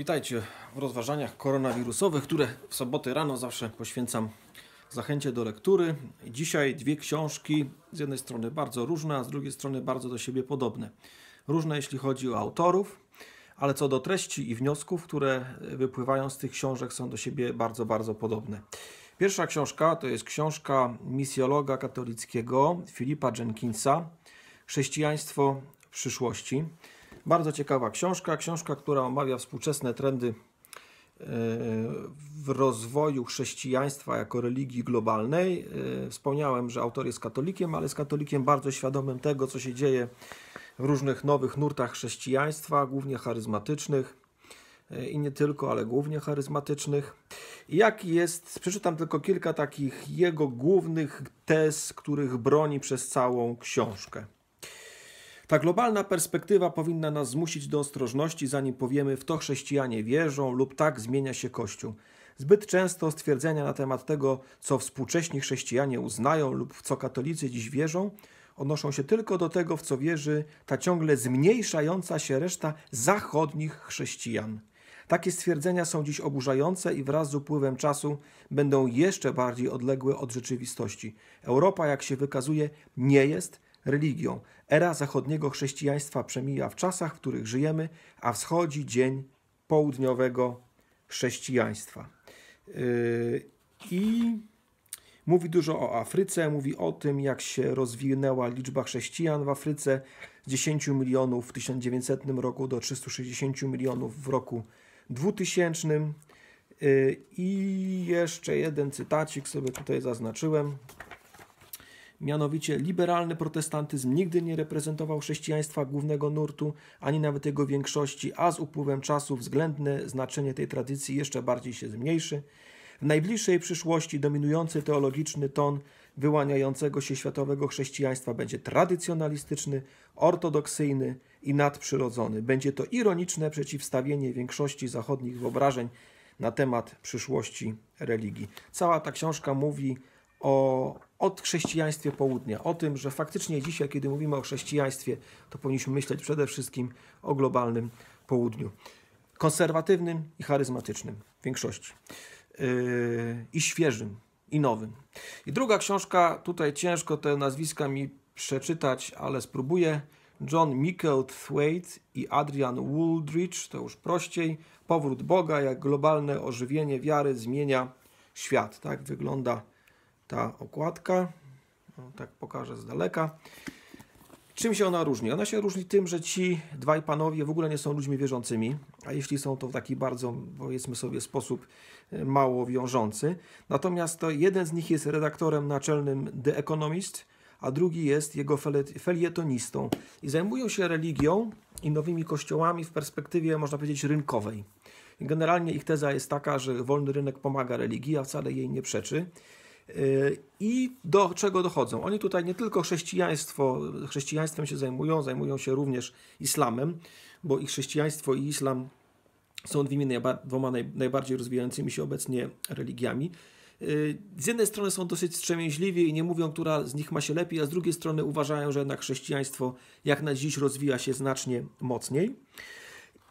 Witajcie w rozważaniach koronawirusowych, które w soboty rano zawsze poświęcam zachęcie do lektury. Dzisiaj dwie książki, z jednej strony bardzo różne, a z drugiej strony bardzo do siebie podobne. Różne jeśli chodzi o autorów, ale co do treści i wniosków, które wypływają z tych książek, są do siebie bardzo, bardzo podobne. Pierwsza książka to jest książka misjologa katolickiego Filipa Jenkinsa Chrześcijaństwo w przyszłości. Bardzo ciekawa książka, książka, która omawia współczesne trendy e, w rozwoju chrześcijaństwa jako religii globalnej. E, wspomniałem, że autor jest katolikiem, ale jest katolikiem bardzo świadomym tego, co się dzieje w różnych nowych nurtach chrześcijaństwa, głównie charyzmatycznych e, i nie tylko, ale głównie charyzmatycznych. Jak jest, przeczytam tylko kilka takich jego głównych tez, których broni przez całą książkę. Ta globalna perspektywa powinna nas zmusić do ostrożności, zanim powiemy, w to chrześcijanie wierzą lub tak zmienia się Kościół. Zbyt często stwierdzenia na temat tego, co współcześni chrześcijanie uznają lub w co katolicy dziś wierzą, odnoszą się tylko do tego, w co wierzy ta ciągle zmniejszająca się reszta zachodnich chrześcijan. Takie stwierdzenia są dziś oburzające i wraz z upływem czasu będą jeszcze bardziej odległe od rzeczywistości. Europa, jak się wykazuje, nie jest religią. Era zachodniego chrześcijaństwa przemija w czasach, w których żyjemy, a wschodzi dzień południowego chrześcijaństwa. Yy, I mówi dużo o Afryce, mówi o tym, jak się rozwinęła liczba chrześcijan w Afryce z 10 milionów w 1900 roku do 360 milionów w roku 2000. Yy, I jeszcze jeden cytacik sobie tutaj zaznaczyłem mianowicie liberalny protestantyzm nigdy nie reprezentował chrześcijaństwa głównego nurtu, ani nawet jego większości, a z upływem czasu względne znaczenie tej tradycji jeszcze bardziej się zmniejszy. W najbliższej przyszłości dominujący teologiczny ton wyłaniającego się światowego chrześcijaństwa będzie tradycjonalistyczny, ortodoksyjny i nadprzyrodzony. Będzie to ironiczne przeciwstawienie większości zachodnich wyobrażeń na temat przyszłości religii. Cała ta książka mówi o chrześcijaństwie południa, o tym, że faktycznie dzisiaj, kiedy mówimy o chrześcijaństwie, to powinniśmy myśleć przede wszystkim o globalnym południu. Konserwatywnym i charyzmatycznym w większości. Yy, I świeżym, i nowym. I druga książka, tutaj ciężko te nazwiska mi przeczytać, ale spróbuję. John Micklethwaite i Adrian Wooldridge, to już prościej. Powrót Boga, jak globalne ożywienie wiary zmienia świat. Tak wygląda ta okładka. No, tak pokażę z daleka. Czym się ona różni? Ona się różni tym, że ci dwaj panowie w ogóle nie są ludźmi wierzącymi, a jeśli są, to w taki bardzo, powiedzmy sobie, sposób e, mało wiążący. Natomiast to jeden z nich jest redaktorem naczelnym The Economist, a drugi jest jego felietonistą. I zajmują się religią i nowymi kościołami w perspektywie, można powiedzieć, rynkowej. Generalnie ich teza jest taka, że wolny rynek pomaga religii, a wcale jej nie przeczy. Y, I do czego dochodzą? Oni tutaj nie tylko chrześcijaństwo, chrześcijaństwem się zajmują, zajmują się również islamem, bo i chrześcijaństwo i islam są dwoma najbardziej rozwijającymi się obecnie religiami. Y, z jednej strony są dosyć strzemięźliwi i nie mówią, która z nich ma się lepiej, a z drugiej strony uważają, że jednak chrześcijaństwo jak na dziś rozwija się znacznie mocniej.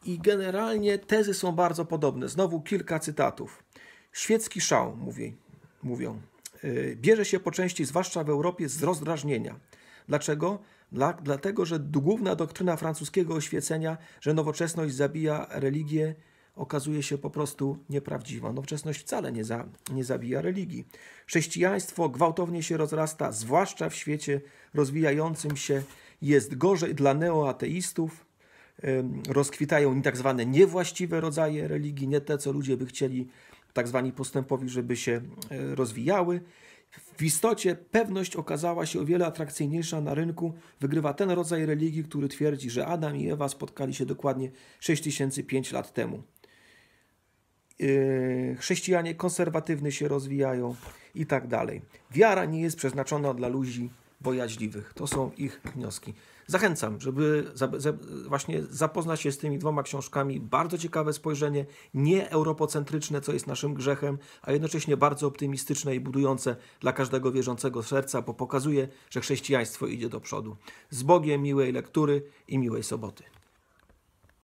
I generalnie tezy są bardzo podobne. Znowu kilka cytatów. Świecki szał, mówi, mówią. Y, bierze się po części, zwłaszcza w Europie, z rozdrażnienia. Dlaczego? Dla, dlatego, że główna doktryna francuskiego oświecenia, że nowoczesność zabija religię, okazuje się po prostu nieprawdziwa. Nowoczesność wcale nie, za, nie zabija religii. Chrześcijaństwo gwałtownie się rozrasta, zwłaszcza w świecie rozwijającym się. Jest gorzej dla neoateistów. Rozkwitają tak zwane niewłaściwe rodzaje religii, nie te, co ludzie by chcieli tak zwani postępowi, żeby się e, rozwijały. W istocie pewność okazała się o wiele atrakcyjniejsza na rynku. Wygrywa ten rodzaj religii, który twierdzi, że Adam i Ewa spotkali się dokładnie 6005 lat temu. E, chrześcijanie konserwatywne się rozwijają i tak dalej. Wiara nie jest przeznaczona dla ludzi bojaźliwych. To są ich wnioski. Zachęcam, żeby za, za, właśnie zapoznać się z tymi dwoma książkami. Bardzo ciekawe spojrzenie, nie europocentryczne, co jest naszym grzechem, a jednocześnie bardzo optymistyczne i budujące dla każdego wierzącego serca, bo pokazuje, że chrześcijaństwo idzie do przodu. Z Bogiem miłej lektury i miłej soboty.